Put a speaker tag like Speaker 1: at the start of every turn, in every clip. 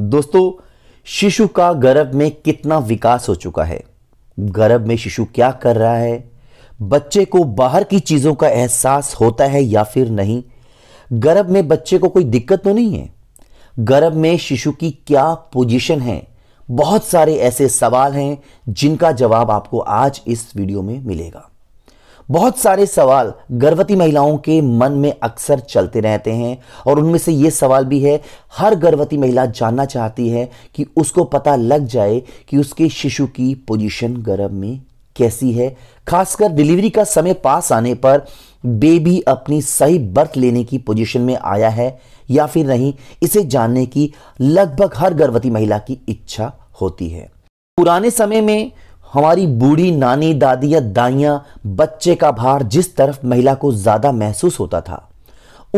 Speaker 1: दोस्तों शिशु का गर्भ में कितना विकास हो चुका है गर्भ में शिशु क्या कर रहा है बच्चे को बाहर की चीज़ों का एहसास होता है या फिर नहीं गर्भ में बच्चे को कोई दिक्कत तो नहीं है गर्भ में शिशु की क्या पोजीशन है बहुत सारे ऐसे सवाल हैं जिनका जवाब आपको आज इस वीडियो में मिलेगा बहुत सारे सवाल गर्भवती महिलाओं के मन में अक्सर चलते रहते हैं और उनमें से ये सवाल भी है हर गर्भवती महिला जानना चाहती है कि उसको पता लग जाए कि उसके शिशु की पोजीशन गर्भ में कैसी है खासकर डिलीवरी का समय पास आने पर बेबी अपनी सही बर्थ लेने की पोजीशन में आया है या फिर नहीं इसे जानने की लगभग हर गर्भवती महिला की इच्छा होती है पुराने समय में हमारी बूढ़ी नानी दादी या दाइयाँ बच्चे का भार जिस तरफ महिला को ज़्यादा महसूस होता था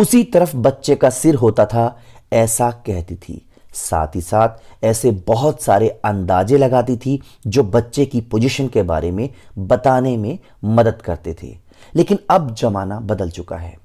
Speaker 1: उसी तरफ बच्चे का सिर होता था ऐसा कहती थी साथ ही साथ ऐसे बहुत सारे अंदाजे लगाती थी जो बच्चे की पोजीशन के बारे में बताने में मदद करते थे लेकिन अब जमाना बदल चुका है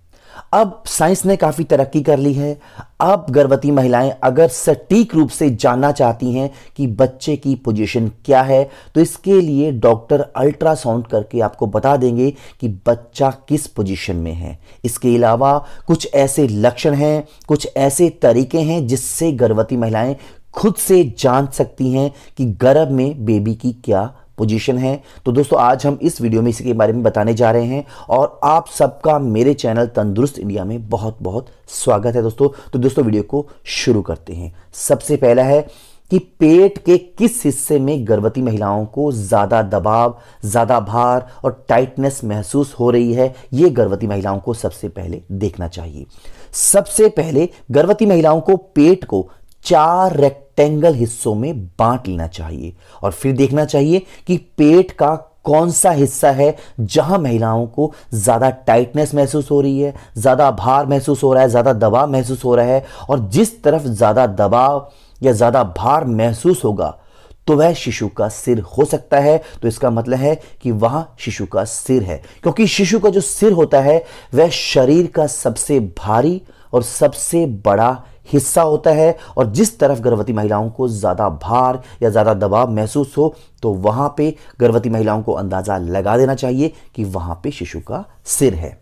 Speaker 1: अब साइंस ने काफ़ी तरक्की कर ली है अब गर्भवती महिलाएं अगर सटीक रूप से जानना चाहती हैं कि बच्चे की पोजीशन क्या है तो इसके लिए डॉक्टर अल्ट्रासाउंड करके आपको बता देंगे कि बच्चा किस पोजीशन में है इसके अलावा कुछ ऐसे लक्षण हैं कुछ ऐसे तरीके हैं जिससे गर्भवती महिलाएं खुद से जान सकती हैं कि गर्भ में बेबी की क्या पोजीशन है तो दोस्तों आज हम इस वीडियो में इसके बारे में बताने जा रहे हैं और आप सबका मेरे चैनल तंदुरुस्त इंडिया में बहुत बहुत स्वागत है दोस्तों तो दोस्तों वीडियो को शुरू करते हैं सबसे पहला है कि पेट के किस हिस्से में गर्भवती महिलाओं को ज़्यादा दबाव ज़्यादा भार और टाइटनेस महसूस हो रही है ये गर्भवती महिलाओं को सबसे पहले देखना चाहिए सबसे पहले गर्भवती महिलाओं को पेट को चार रेक्ट रेक्टेंगल हिस्सों में बांट लेना चाहिए और फिर देखना चाहिए कि पेट का कौन सा हिस्सा है जहां महिलाओं को ज़्यादा टाइटनेस महसूस हो रही है ज़्यादा भार महसूस हो रहा है ज़्यादा दबाव महसूस हो रहा है और जिस तरफ ज़्यादा दबाव या ज़्यादा भार महसूस होगा तो वह शिशु का सिर हो सकता है तो इसका मतलब है कि वहां शिशु का सिर है क्योंकि शिशु का जो सिर होता है वह शरीर का सबसे भारी और सबसे बड़ा हिस्सा होता है और जिस तरफ गर्भवती महिलाओं को ज़्यादा भार या ज़्यादा दबाव महसूस हो तो वहाँ पे गर्भवती महिलाओं को अंदाज़ा लगा देना चाहिए कि वहाँ पे शिशु का सिर है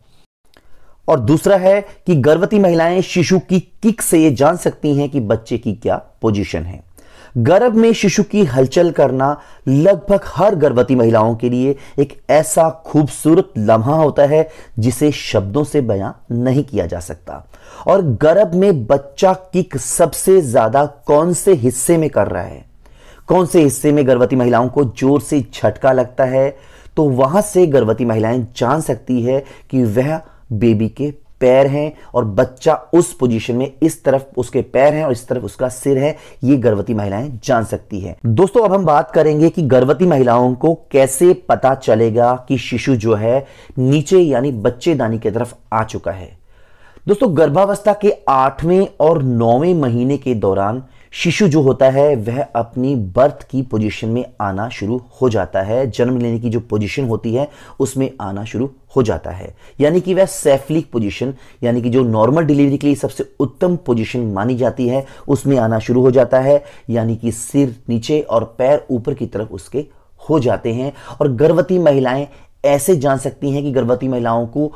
Speaker 1: और दूसरा है कि गर्भवती महिलाएं शिशु की किक से ये जान सकती हैं कि बच्चे की क्या पोजीशन है गर्भ में शिशु की हलचल करना लगभग हर गर्भवती महिलाओं के लिए एक ऐसा खूबसूरत लम्हा होता है जिसे शब्दों से बयां नहीं किया जा सकता और गर्भ में बच्चा किक सबसे ज्यादा कौन से हिस्से में कर रहा है कौन से हिस्से में गर्भवती महिलाओं को जोर से झटका लगता है तो वहां से गर्भवती महिलाएं जान सकती है कि वह बेबी के पैर हैं और बच्चा उस पोजीशन में इस तरफ उसके पैर हैं और इस तरफ उसका सिर है ये गर्भवती महिलाएं जान सकती है दोस्तों अब हम बात करेंगे कि गर्भवती महिलाओं को कैसे पता चलेगा कि शिशु जो है नीचे यानी बच्चेदानी की तरफ आ चुका है दोस्तों गर्भावस्था के आठवें और नौवें महीने के दौरान शिशु जो होता है वह अपनी बर्थ की पोजीशन में आना शुरू हो जाता है जन्म लेने की जो पोजीशन होती है उसमें आना शुरू हो जाता है यानी कि वह सेफली पोजीशन यानी कि जो नॉर्मल डिलीवरी के लिए सबसे उत्तम पोजीशन मानी जाती है उसमें आना शुरू हो जाता है यानी कि सिर नीचे और पैर ऊपर की तरफ उसके हो जाते हैं और गर्भवती महिलाएं ऐसे जान सकती हैं कि गर्भवती महिलाओं को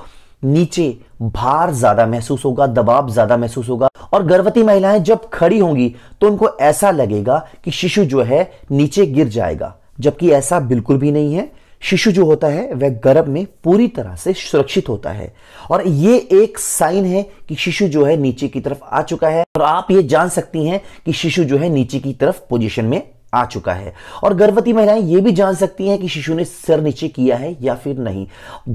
Speaker 1: नीचे भार ज्यादा महसूस होगा दबाव ज्यादा महसूस होगा और गर्भवती महिलाएं जब खड़ी होंगी तो उनको ऐसा लगेगा कि शिशु जो है नीचे गिर जाएगा जबकि ऐसा बिल्कुल भी नहीं है शिशु जो होता है वह गर्भ में पूरी तरह से सुरक्षित होता है और ये एक साइन है कि शिशु जो है नीचे की तरफ आ चुका है और आप ये जान सकती हैं कि शिशु जो है नीचे की तरफ पोजीशन में आ चुका है और गर्भवती महिलाएं यह भी जान सकती हैं कि शिशु ने सर नीचे किया है या फिर नहीं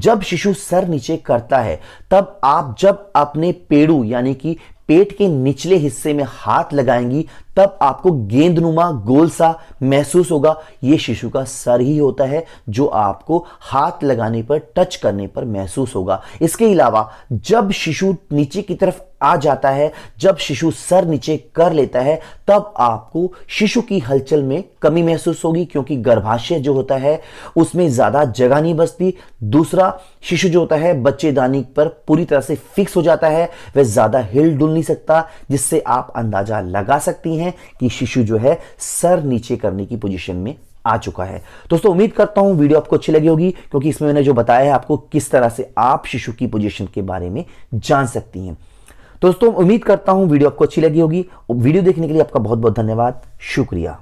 Speaker 1: जब शिशु सर नीचे करता है तब आप जब अपने पेड़ू यानी कि पेट के निचले हिस्से में हाथ लगाएंगी तब आपको गेंदनुमा गोल सा महसूस होगा ये शिशु का सर ही होता है जो आपको हाथ लगाने पर टच करने पर महसूस होगा इसके अलावा जब शिशु नीचे की तरफ आ जाता है जब शिशु सर नीचे कर लेता है तब आपको शिशु की हलचल में कमी महसूस होगी क्योंकि गर्भाशय जो होता है उसमें ज़्यादा जगह नहीं बचती दूसरा शिशु जो होता है बच्चेदानी पर पूरी तरह से फिक्स हो जाता है वह ज़्यादा हिल डुल नहीं सकता जिससे आप अंदाजा लगा सकती हैं कि शिशु जो है सर नीचे करने की पोजीशन में आ चुका है दोस्तों उम्मीद करता हूं वीडियो आपको अच्छी लगी होगी क्योंकि इसमें मैंने जो बताया है आपको किस तरह से आप शिशु की पोजीशन के बारे में जान सकती हैं दोस्तों उम्मीद करता हूं वीडियो आपको अच्छी लगी होगी वीडियो देखने के लिए आपका बहुत बहुत धन्यवाद शुक्रिया